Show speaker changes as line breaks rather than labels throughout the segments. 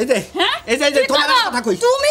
এই যে
এই যে তোমার কথা কই তুমি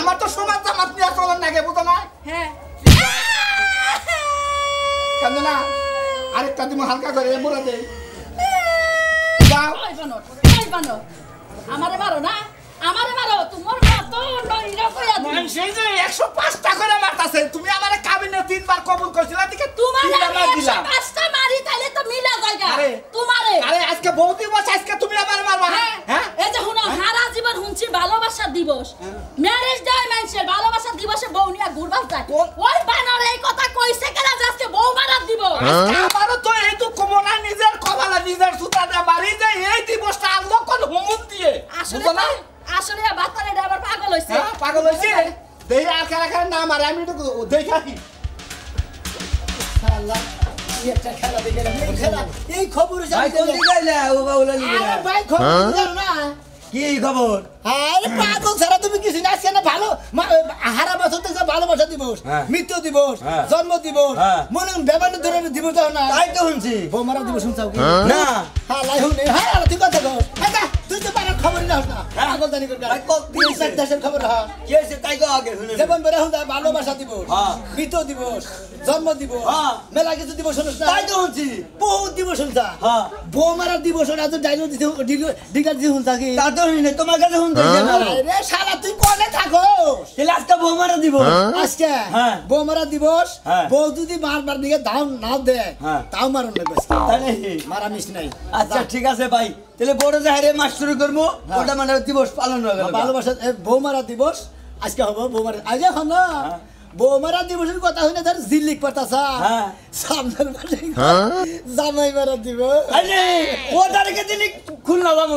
আমার তো সমাজ জামাত নিয়ে চলার নাগে বুঝো না হ্যাঁ কেন না আরেকটা তুমি হালকা করে মরে দেই আমারে মারো না সেই যে করে তুমি তিনবার
তো আরে আজকে
আজকে তুমি
ভালোবাসা দিবস ম্যারেজ ডে মানুষের ভালোবাসা দিবসে বউ নিয়ে ঘুরবার যায় ওই বানর
এই কথা কইছে কেন আজকে বউ মারার দিব হ্যাঁ? আমার তো এই তো কমনা নিজের কবালা নিজের সুতাটা মারি যায় এই দিবসটা আল্লাহ কোন হুমুন দিয়ে আসলে আসলে বাতারে আবার পাগল হইছে হ্যাঁ, পাগল হইছে দেই আর কারা কারা না মারে আমি তো দেখাই আল্লাহ একটা খেলা দেখে খেলা
এই খবর ভাই কোন দিকে ও বাউলা নিয়ে ভাই খবর হ্যাঁ? না কি খবর
আরে পাগল ছাড়া তুমি কিছু না আজকে না ভালো হারা বছর থেকে ভালোবাসা দিবস হ্যাঁ। মৃত্যু দিবস হ্যাঁ। জন্ম দিবস হ্যাঁ। মনে বিভিন্ন ধরনের দিবস না তাই তো শুনছি বোমারা দিবস শুনছাও না হ্যাঁ লাই হুন হ্যাঁ তুই কথা খবর হ্যাঁ? হ্যাঁ। দিবস জন্ম দিবস হ্যাঁ। শুনছি বহু দিবস বউ মারার দিবস ওরা কি তা তো শুনে তোমার কাছে শুনতে রে শালা তুই কোনে থাকো তাহলে আজকে দিবস আজকে যদি বারবার দিকে দাম না দে তাও মারুন লাগবে মারা মিস নাই আচ্ছা ঠিক আছে ভাই তাহলে বড় মাস শুরু করবো হ্যাঁ। ওটা মানে দিবস পালন হবে হ্যাঁ, ভালোবাসা বৌমারা দিবস আজকে হবো বৌমারা আজ এখন না হ্যাঁ। বৌমারা দিবসের কথা হইলে ধর জিল্লিক পাতাসা সামনের জামাই মারা দিব খুলনা যাবো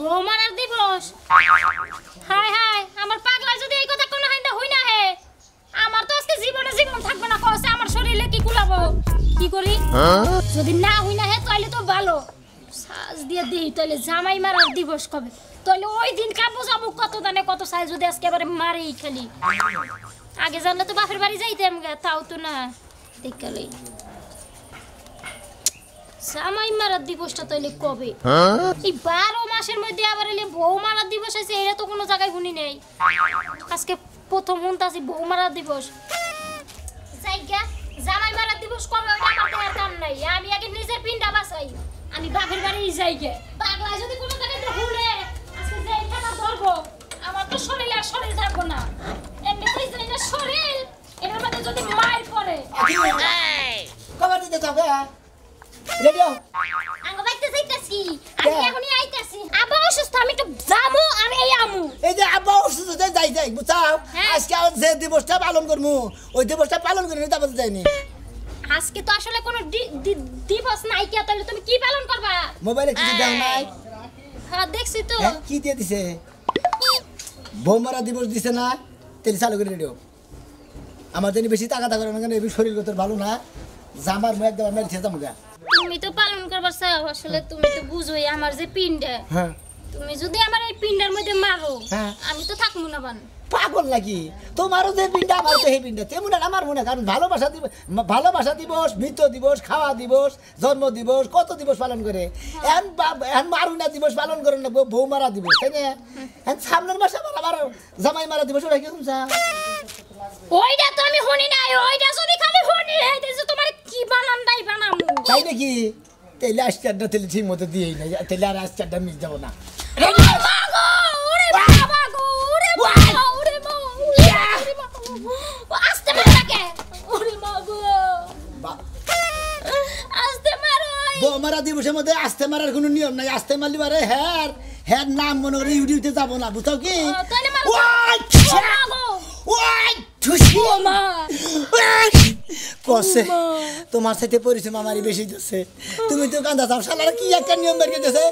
বৌমারার দিবস হাই হায় আমার পাগলা যদি এই কথা কোনো হাইন্দা হই না হে আমার তো আজকে জীবনে জীবন থাকবে না কসে আমার শরীরে কি কুলাবো কি করি যদি না হই না হে তাহলে তো ভালো সাজ দিয়ে দিই তাহলে জামাই মারার দিবস কবে তাহলে ওই দিন কাবো যাবো কত দানে কত সাজ যদি আজকে এবারে মারেই খালি আগে জানলে তো বাপের বাড়ি যাইতাম তাও তো না দেখালেই জামাই মারার দিবসটা তাইলে কবে হ্যাঁ? এই বারো মাসের মধ্যে আবার এলে বউ মারার দিবস আছে এটা তো কোনো জায়গায় শুনি নেই আজকে প্রথম শুনতাছি দিবস জামাই মারার দিবস কবে নাই আমি আগে নিজের পিনটা আমি বাপের বাড়ি যাই গে যদি কোনো জায়গায় ভুলে আজকে যে এখানে ধরবো শরীর না এমনিতেই জানি না শরীর এটার মধ্যে যদি মায়ের পড়ে
কবে দিতে যাবে হ্যাঁ। দিবস তুমি কি পালন মোবাইলে হ্যাঁ, হ্যাঁ, কি দিছে দিবস দিছে না তেল চালু করে রেডিও আমার জন্য বেশি টাকা টাকা শরীর ভালো না জামার মেয়ের দেওয়ার মেয়ের ছেঁচা
তুমি তো পালন করবার চাও আসলে হ্যাঁ। তুমি তো বুঝোই আমার যে পিণ্ডে হ্যাঁ। তুমি যদি আমার এই পিণ্ডার মধ্যে মারো হ্যাঁ। আমি তো থাকবো না বান
পাগল তোমারও যে পিণ্ডা আমারও তো সেই পিণ্ডা তেমন আমার মনে কারণ ভালোবাসা দিবস ভালোবাসা দিবস মৃত্যু দিবস খাওয়া দিবস জন্ম দিবস কত দিবস পালন করে এখন এখন মারুনা দিবস পালন করে না বউ মারা দিবস তাই না এখন সামনের মাসে আমার আবার জামাই মারা দিবস ওটা কি শুনছা
ওইটা তো আমি শুনি নাই ওইটা খালি শুনি কি বানান দাই
তাই নাকি তেলে আস্তারটা তেলে ঠিক মতো দিয়ে না তেলে আর আস্তারটা মিস যাবো না বৌমারা দিবসের মধ্যে আস্তে মারার কোনো নিয়ম নাই আস্তে মারলি পারে হ্যাঁ হ্যাঁ নাম মনে করে ইউটিউবে যাবো না বুঝাও কি কসে তোমার সাথে পরিশ্রম আমারই বেশি দিচ্ছে তুমি তো কান্দা চাও সালারা কি একটা নিয়ম বের দিতেছে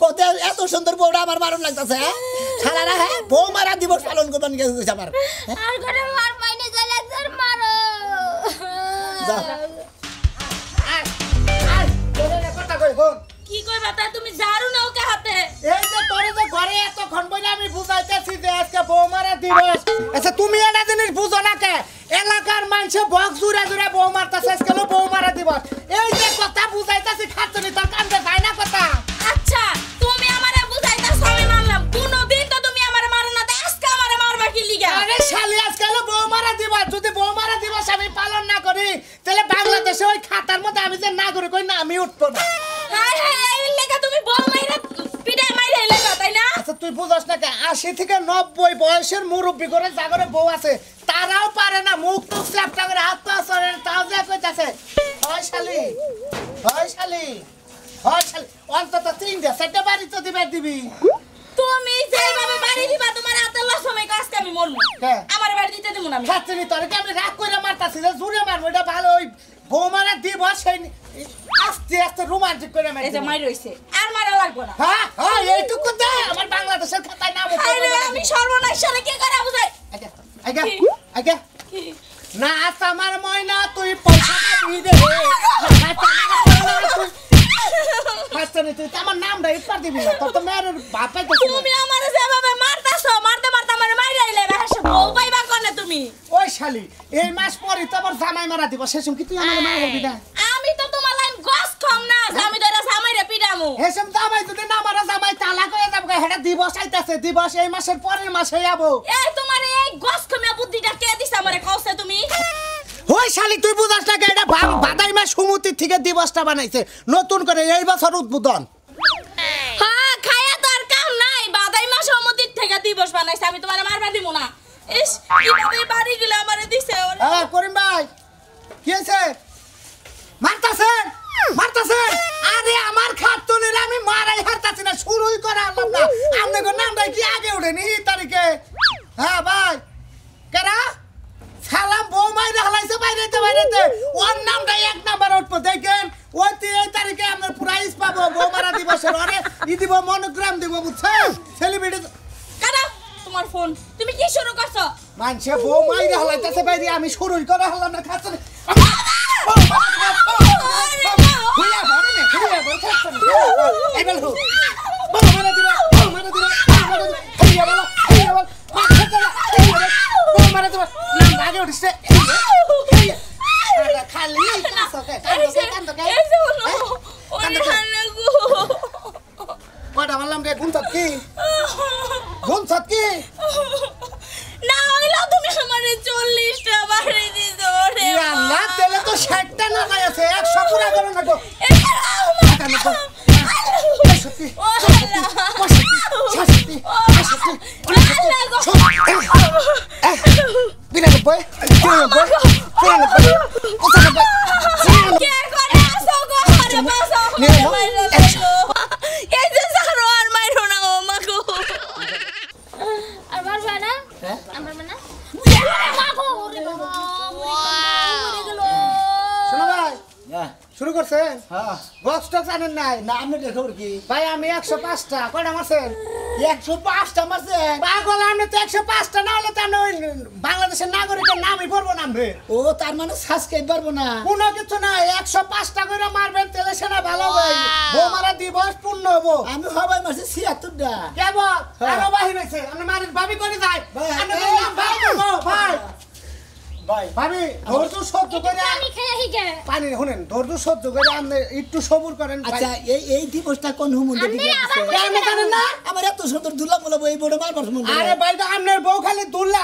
কত এত সুন্দর বউটা আমার মারণ লাগতেছে হ্যাঁ সালারা হ্যাঁ বউ মারা দিবস পালন করবেন গেছে আমার
হ্যাঁ? যাও
আর কথা কই কি কইবা তাই তুমি ঝাড়ু নাও হাতে এই যে তোরে যে ঘরে এত বইনা আমি বুঝাইতেছি যে আজকে বৌমারা দিবস আচ্ছা তুমি এটা জিনিস বুঝো না কে এলাকার মানুষে বক জুড়ে জুড়ে বৌমার কাছে আজকে বৌমারা দিবস এই যে কথা বুঝাইতেছি খাচ্ছনি তোর কান্দে যায় না কথা আচ্ছা তুমি
আমারে বুঝাইতেছ আমি মানলাম কোনদিন তো তুমি আমারে মারো না আজকে আমারে মারবা কি লিগা আরে শালি
আজকে তাহলে বাংলাদেশে ওই খাতার মধ্যে আমি যে নাগরিক হই না আমি উঠবো না হাই হাই এই লেখা তুমি বল মাইরা পিটা মাইরা লেখা তাই না আচ্ছা তুই বুঝছ না কে 80 থেকে 90 বয়সের মুরব্বি করে জাগরে বউ আছে তারাও পারে না মুখ মুখ চ্যাপটা করে হাত পা সরে তাও যা কইতাছে হয় শালি হয় শালি হয় শালি অন্তত তিন তিনটা সেটা বাড়ি তো দিবে দিবি তুমি যেভাবে বাড়ি দিবা তোমার হাতে লস আজকে আমি মরমু হ্যাঁ। আমার বাড়ি দিতে দেবো না আমি খাচ্ছিনি তোরে কি আমি রাগ কইরা মারতাছি যে জোরে মারবো এটা ভালো ওই বৌমারা দিব সেই আস্তে আস্তে রোমান্টিক করে মারি এই যে মারি রইছে আর মারা লাগবো না হ্যাঁ হ্যাঁ এইটুকু দে আমার বাংলাদেশের খাতায় নাম আমি সর্বনাশ সালে কে সেসম কি তুই আমার মায়ের পিটা আমি তো তোমার
লাইন গস কম না হ্যাঁ? আমি ধরে সামাইরে পিটামু হেসম
তো আমাই যদি না আমার জামাই তালাক হয়ে যাবে হেডা দিবস আইতাছে দিবস এই মাসের পরের মাসে যাব এই তোমার এই গস কমে বুদ্ধিটা কে দিছ আমারে কওছে তুমি ওই শালি তুই বুঝাস না এটা বাদাই মা সুমতির থেকে দিবসটা বানাইছে নতুন করে এই বছর উদ্বোধন
হ্যাঁ খায়া তো আর কাম নাই বাদাই মা সুমতির থেকে দিবস বানাইছে আমি তোমার মারবা দিব না ইস কিভাবে বাড়ি গেলে আমারে দিছে ওরে
করিম ভাই কি মারতাছে মারতাছে মারতাছেন আরে আমার খাত তো নিলে আমি মারাই হারতাছি না শুরুই করা আলাম না আপনাদের নামটা কি আগে ওঠেনি তারিখে হ্যাঁ ভাই কেরা সালাম বউ মাইরে হালাইছে বাইরে তো ওর নামটা এক নাম্বার উঠবো দেখেন ওই এই তারিখে আমরা প্রাইজ পাবো বৌমারা দিবসের অনেক ই দিব মনোগ্রাম দিব বুঝছে সেলিব্রিটি কেন তোমার ফোন তুমি কি শুরু করছো মানছে বউ মাইরা হলাইতাছে বাইরে আমি শুরু করে হলাম না খাচ্ছ কটা মারলাম রে গুণ কি কোন সাতকে
না হইলো তুমি আমারে চল্লিশটা টা বাড়ি দিছো রে আল্লাহ তাহলে তো
60 না আছে 100 পাঁচটা কয়টা মারছেন একশো পাঁচটা মারছেন পাগল আপনি তো একশো পাঁচটা না হলে তো বাংলাদেশের নাগরিকের নামই পড়বো না ও তার মানে সাবস্ক্রাইব পারবো না কোনো কিছু না একশো পাঁচটা করে মারবেন তাহলে সেটা ভালো হবে বৌমারা দিবস পূর্ণ হবো আমি হবাই মারছি ছিয়াত্তরটা কেবল আরো বাহির হয়েছে আপনি মারেন ভাবি করে যায় ভাই আচ্ছা,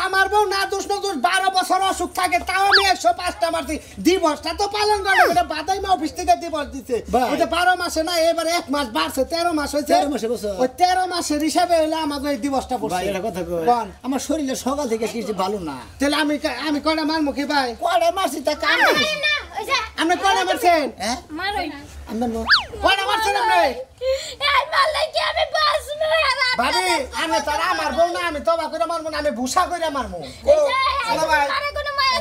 আমার বউ না দোষ না দোষ বারো বছর অসুখ থাকে তাও আমি একশো পাঁচটা মারছি দিবসটা তো পালন করে বাদাই মা অফিস থেকে দিবস দিচ্ছে বারো মাসে না এবার এক মাস বাড়ছে তেরো মাস হয়েছে তেরো মাসে তেরো মাসের হিসাবে হলে আমাকে এই দিবসটা পড়ছে আমার শরীরে সকাল থেকে কিছু ভালো না তাহলে আমি আমি কটা আমার মুখে ভাই কড়া মারছি তা না আমরা হ্যাঁ? হ্যাঁ? কড়া মারছেন আপনি কড়া মারছেন আপনি
ভাবি আমি
তারা আমার বউ না আমি তবা করে মারবো না আমি ভূষা করে মারবো ভাই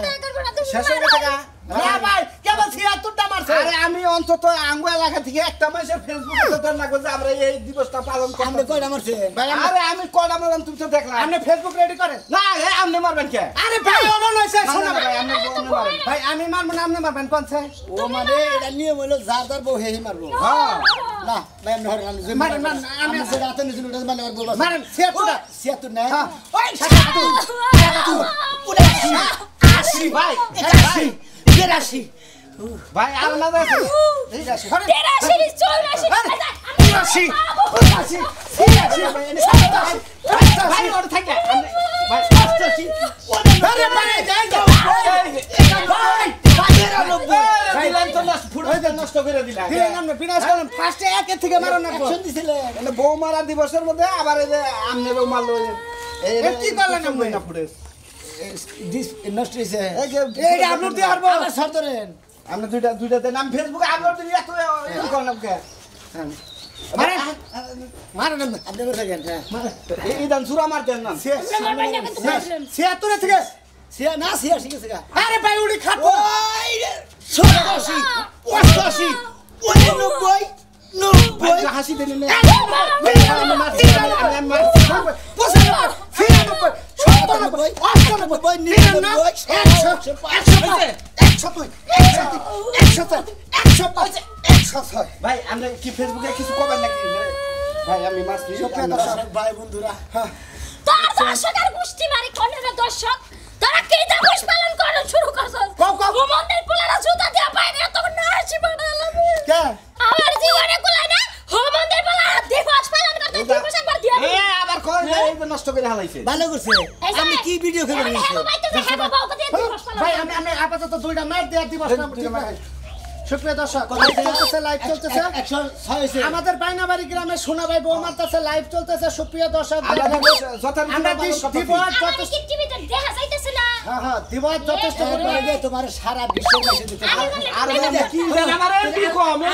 শেষ হয়ে গেছে হ্যাঁ।, হ্যাঁ ভাই কেবল ছিয়াত্তরটা মারছে আরে আমি অন্তত আঙ্গু এলাকা থেকে একটা মাসের ফেসবুকে সচেতন না করছে আমরা এই দিবসটা পালন করি আপনি কয়টা মারছেন আরে আমি কয়টা মারলাম তুমি তো দেখলাম আপনি ফেসবুক রেডি করেন না আরে আপনি মারবেন কে আরে ভাই ওনো লইছে শোনা ভাই আপনি মারবেন ভাই আমি মারব না আপনি মারবেন কোন চাই ও মানে, মানে এটা নিয়ম হলো যার যার বউ হেই মারবো হ্যাঁ, হ্যাঁ। না ভাই আপনি হরেন আমি মারেন তেরাশি ভাই আলাদা তেরাশি চৌরাশি তিরাশি উনআশি ছিয়াশি সাতাশি ভাই ওর থাকে ভাই অষ্টাশি আরে দিবসের মধ্যে আবার আমনে বউ মারলো কি করলেন না ফুটেছে দিস নষ্ট হইছে এই যে আপলোড দিয়ে হারবো আমার সর ধরেন আমরা দুইটা দুইটাতে নাম ফেসবুকে আপলোড দিয়ে এত এরকম করলাম কে মারেন
হ্যাঁ। মারেন
আপনি বসে গেলেন হ্যাঁ। এই দান সুরা মারতেন না ছিয়াত্তরে থেকে ছিয়া না ছিয়া ঠিক আছে আরে ভাই উনি খাবো সতাশি পঁচাশি নব্বই নব্বই হাসি দিলেন পঁচানব্বই ভাই আমরা কি ফেসবুকে কিছু কবেন নাকি ভাই আমি মাছ ভাই বন্ধুরা হ্যাঁ
মানে দর্শক আর গোষ্ঠী মারি কন্যা দর্শক তারা কি দাবস পালন করা শুরু করছ কও কও ঘুমন্দের পোলারা জুতা দিয়া পায় না তখন না আসি বাড়ালাম কে আমার জীবনে কোলাই না ঘুমন্দের পোলা হ্যাঁ?
হ্যাঁ, আপাতত দুইটা লাইভ চলতেছে আমাদের বাইনাবাড়ি গ্রামে সোনাবাই বৌমার মারতেছে লাইভ চলতেছে সুপ্রিয় দর্শক আমরা হ্যাঁ, দিবস যথেষ্ট হ্যাঁ যথেষ্ট তোমার সারা বিশ্বের আর আমরা পক্ষ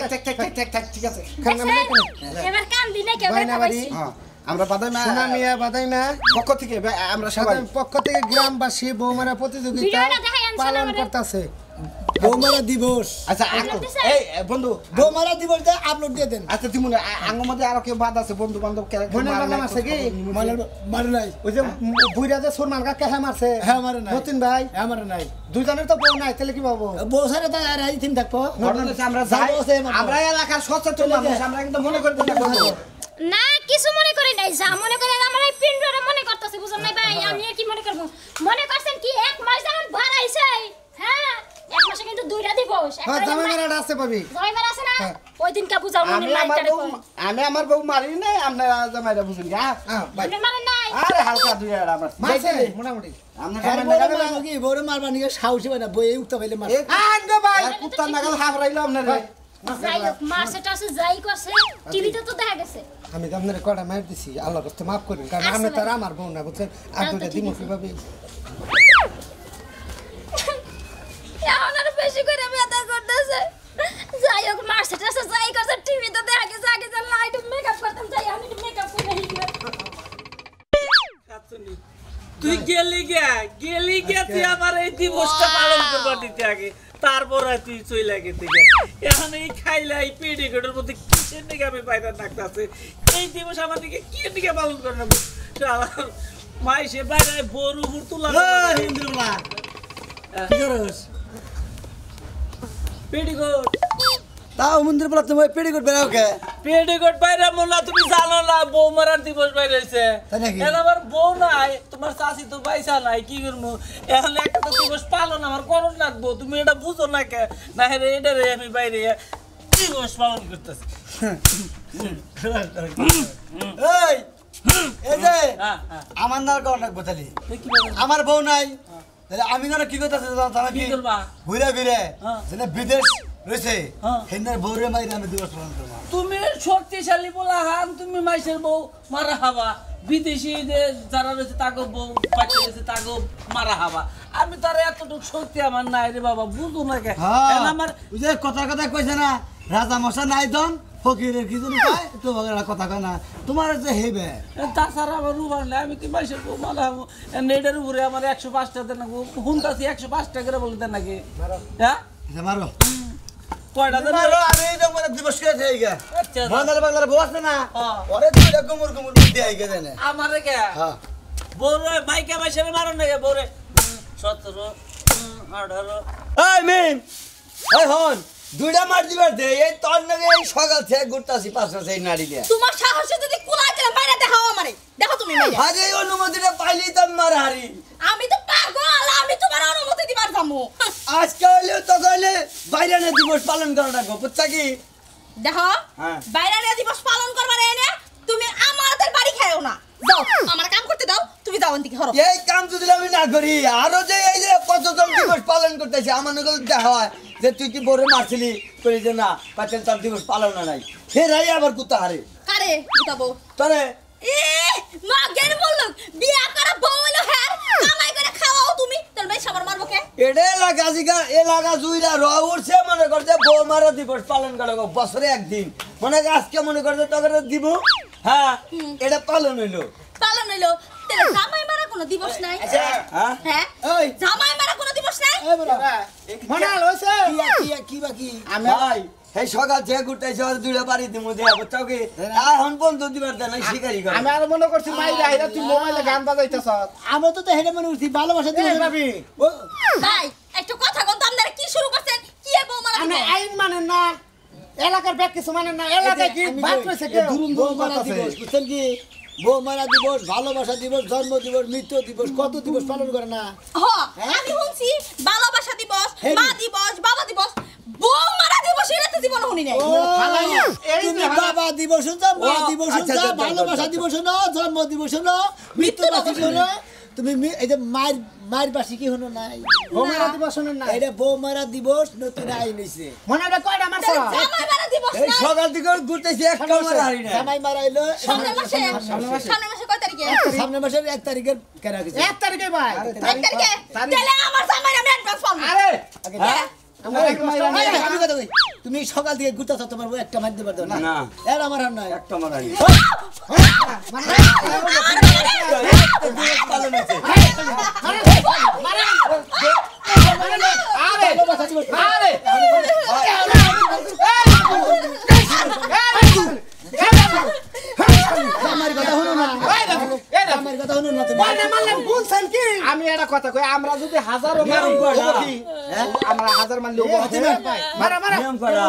থেকে পক্ষ থেকে গ্রামবাসী বৌমারা প্রতিযোগিতা পালন মানে- করতেছে বৌমারা দিবস আচ্ছা, আচ্ছা এই বন্ধু বৌমারা দিবস দে আপলোড দিয়ে দেন আচ্ছা তুমি আঙ্গ মধ্যে আর কেউ বাদ আছে বন্ধু বান্ধব কে বোনের নাম আছে যে বুইরা যে কে হ্যাঁ হ্যাঁ মারে নাই ভাই হ্যাঁ মারে নাই দুজনের তো বউ কি পাবো বউ সারে তো আর আমরা যাই আমরা এলাকার সচেতন মানুষ আমরা কিন্তু মনে করতে
না কিছু মনে করি নাই যা মনে করে মনে করতেছে বুঝুন আমি কি মনে করব মনে করছেন কি এক মাস যখন ভাড়াইছে হ্যাঁ মাসে কিন্তু দুইটা দিবস হ্যাঁ জামাই মেরাটা আছে পাবি জামাই মেরা আছে না হ্যাঁ। ওই দিন কা বুঝাও মনে মাইটারে
আমি আমার বউ মারি নাই আপনারা জামাইরা বুঝুন গা ভাই হ্যাঁ, মারেন নাই আরে হালকা দুইটা আমার মাইছে মোটামুটি হ্যাঁ, আচ্ছা। আমি তো মাফ কারণ আমি আমার বউ না বুঝছেন আর দিমুখী ভাবে
গেলি এই দিবস আমার দিকে কি পালন করে মাই সে বাইরে বড় উপর তুলা হিন্দুলা পেডিকোট তাও মন্দির বলা তুমি পেটিকোট বেরাও কে পেটিকোট বাইরে মোল্লা তুমি জানো না বউ মারার দিবস বাইরে হইছে এখন আমার বউ নাই তোমার চাষি তো পয়সা নাই কি করবো এখন একটা তো দিবস পালন আমার করণ লাগবো তুমি এটা বুঝো না কে না রে এটা রে আমি বাইরে দিবস পালন করতেছি এই এই
যে হ্যাঁ, হ্যাঁ। আমার না করণ লাগবো তাহলে আমার বউ নাই তাহলে আমি না কি করতেছি
জানো কি ঘুরে ঘুরে হ্যাঁ। বিদেশ হ্যাঁ। তুমি শক্তিশালী তুমি বউ আমি শক্তি বাবা হ্যাঁ। যে কথা না রাজা মশা নাই দন ফকিরের কি কথা কয় তোমার যে হেবে তাছাড়া আমি কি মাইসের আমি কি হবো মানে উপরে আমার একশো পাঁচটা দেন একশো পাঁচটা করে বলে দেন নাকি হ্যাঁ মারো কয়টা দিন মারো আমি তো মনে দিবস করে যাই গা বাংলা বাংলা বস না ওরে তুই গুমুর গুমুর বুদ্ধি আই গেছে না আমারে কে হ্যাঁ। বউরে মাইকে মাইসের মারো না গে বউরে 17 18
এই মিম এই হন দুইটা মার দিবার দে এই তোর নাকি এই সকাল থেকে ঘুরতাছি পাশে সেই নারী দিয়ে
তোমার সাহস যদি কুলাই দিলে মাইরা দেখাও আমারে
দেখো
তুমি মাইরা আরে অনুমতিটা পাইলি তো মার হারি আমি তো পাগল আমি তোমার অনুমতি দিবার
যামু আজকে হইলে তো কইলে বাইরানে দিবস পালন করো না বুঝছা কি দেখো হ্যাঁ। বাইরানে দিবস পালন করবার এনে তুমি আমাদের বাড়ি খায়ও না দাও আমার কাম করতে দাও তুমি দাও হরো এই কাম যদি আমি না করি আরো যে এই যে কতজন দিবস পালন করতেছে আমার নগর দেখা হয় যে তুই কি বড় মারছিলি যে না দিবস পালন নাই হে রাই আবার কুত্তা হারে কারে এ
মা বললো বিয়া করা বউ হলো হ্যাঁ তুমি তাহলে মেয়ে সাবার মারবো কে এডে
লাগা জিগা এ লাগা জুইরা র উঠছে মনে করতে বউ মারা দিবস পালন করে বছরে একদিন মনে আজকে মনে করতে তখন দিব হ্যাঁ এটা পালন হইলো পালন হইলো তাহলে জামাই মারা কোনো দিবস নাই আচ্ছা, হ্যাঁ, হ্যাঁ? জামাই মারা কোনো দিবস নাই মনে হইছে কি কি বাকি আমি এই সকাল যে ঘুরতে বাড়ি দিমু হ্যাঁ। বন্ধ দিবার দেন শিকারি করে আমি আর মনে করছি আইরা তুই মোবাইলে গান বাজাইতেছ আমি তো তো হেরে মনে করছি ভালোবাসা ভাই একটু কথা কি শুরু করছেন কি এ আইন মানেন না এলাকার ব্যাগ কিছু মানেন না এলাকায় কি বাদ রয়েছে দুরুম দুরুম দিবস বুঝছেন কি বৌমারা দিবস ভালোবাসা দিবস জন্ম দিবস মৃত্যু দিবস কত দিবস পালন করে না হ্যাঁ? আমি শুনছি ভালোবাসা দিবস মা দিবস বাবা দিবস দিবস না মা দিবস না আচ্ছা, আচ্ছা, আচ্ছা, ভালোবাসা দিবস না জন্ম দিবস না মৃত্যু দিবস না তুমি এই যে মায়ের মায়ের বাসি কি হলো নাই বৌমারা দিবস হলো না এটা বৌমারা দিবস নতুন আইন হইছে মনে হয় কয় আমার এই সকাল থেকে ঘুরতেছি একটা মারা হারি না জামাই মারা হইলো সামনের মাসে সামনের
মাসে কয়
মাসের 1 তারিখে কেনা গেছে 1 তারিখে ভাই 1 তারিখে তাহলে আমার জামাই আমি অ্যাডভান্স পাবো আরে হ্যাঁ তুমি সকাল থেকে ঘুরতেছ তোমার ওই একটা মারতে পারতো না এর আমার নয় একটা মারাই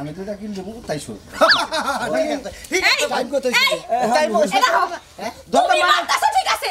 আমি তো কিনে দেবো তাই শুরু ঠিক আছে টাইম কত টাইম ঠিক আছে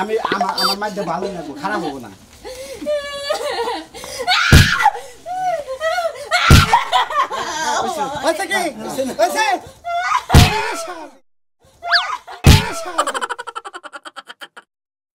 আমি আমার আমার ভালো লাগবো খারাপ হবো না ওই থেকে